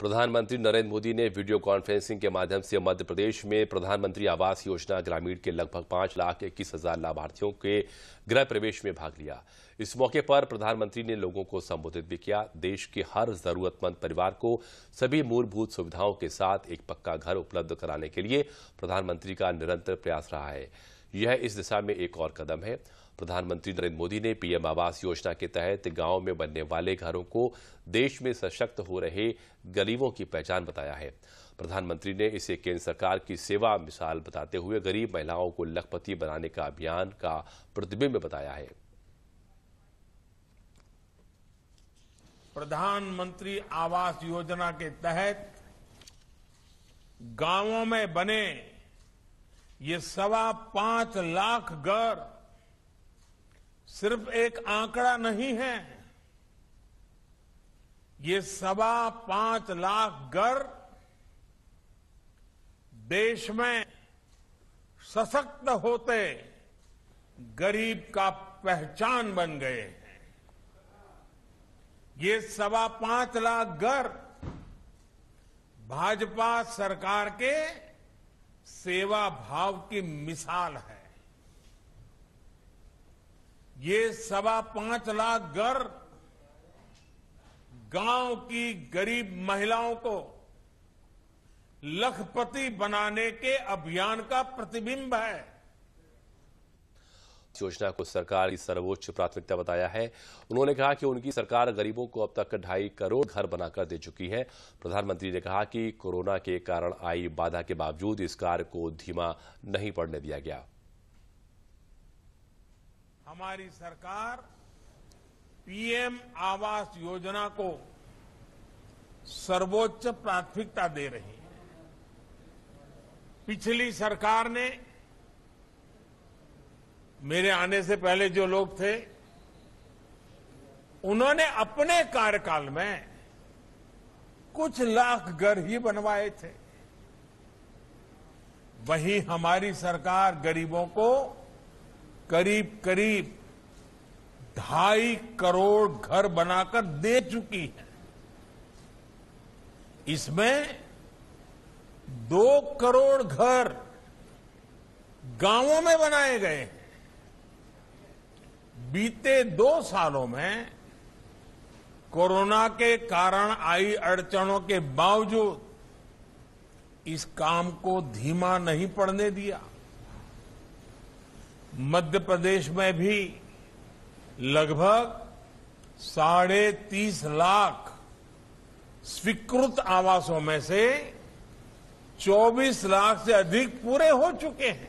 प्रधानमंत्री नरेंद्र मोदी ने video conferencing के माध्यम से मध्य प्रदेश में प्रधानमंत्री आवास योजना ग्रामीण के लगभग पांच लाख इक्कीस हजार लाभार्थियों के गृह प्रवेश में भाग लिया इस मौके पर प्रधानमंत्री ने लोगों को संबोधित भी किया देश के हर जरूरतमंद परिवार को सभी मूलभूत सुविधाओं के साथ एक पक्का घर उपलब्ध कराने के लिए प्रधानमंत्री का निरंतर प्रयास रहा है यह इस दिशा में एक और कदम है प्रधानमंत्री नरेंद्र मोदी ने पीएम आवास योजना के तहत गांव में बनने वाले घरों को देश में सशक्त हो रहे गरीबों की पहचान बताया है प्रधानमंत्री ने इसे केंद्र सरकार की सेवा मिसाल बताते हुए गरीब महिलाओं को लखपति बनाने का अभियान का प्रतिबिंब बताया है प्रधानमंत्री आवास योजना के तहत गांवों में बने ये सवा पांच लाख घर सिर्फ एक आंकड़ा नहीं है ये सवा पांच लाख घर देश में सशक्त होते गरीब का पहचान बन गए हैं ये सवा पांच लाख घर भाजपा सरकार के सेवा भाव की मिसाल है ये सवा पांच लाख घर गांव की गरीब महिलाओं को लखपति बनाने के अभियान का प्रतिबिंब है योजना को सरकार की सर्वोच्च प्राथमिकता बताया है उन्होंने कहा कि उनकी सरकार गरीबों को अब तक ढाई करोड़ घर बनाकर दे चुकी है प्रधानमंत्री ने कहा कि कोरोना के कारण आई बाधा के बावजूद इस कार्य को धीमा नहीं पड़ने दिया गया हमारी सरकार पीएम आवास योजना को सर्वोच्च प्राथमिकता दे रही है पिछली सरकार ने मेरे आने से पहले जो लोग थे उन्होंने अपने कार्यकाल में कुछ लाख घर ही बनवाए थे वहीं हमारी सरकार गरीबों को करीब करीब ढाई करोड़ घर बनाकर दे चुकी है इसमें दो करोड़ घर गांवों में बनाए गए हैं बीते दो सालों में कोरोना के कारण आई अड़चनों के बावजूद इस काम को धीमा नहीं पड़ने दिया मध्य प्रदेश में भी लगभग साढ़े तीस लाख स्वीकृत आवासों में से 24 लाख से अधिक पूरे हो चुके हैं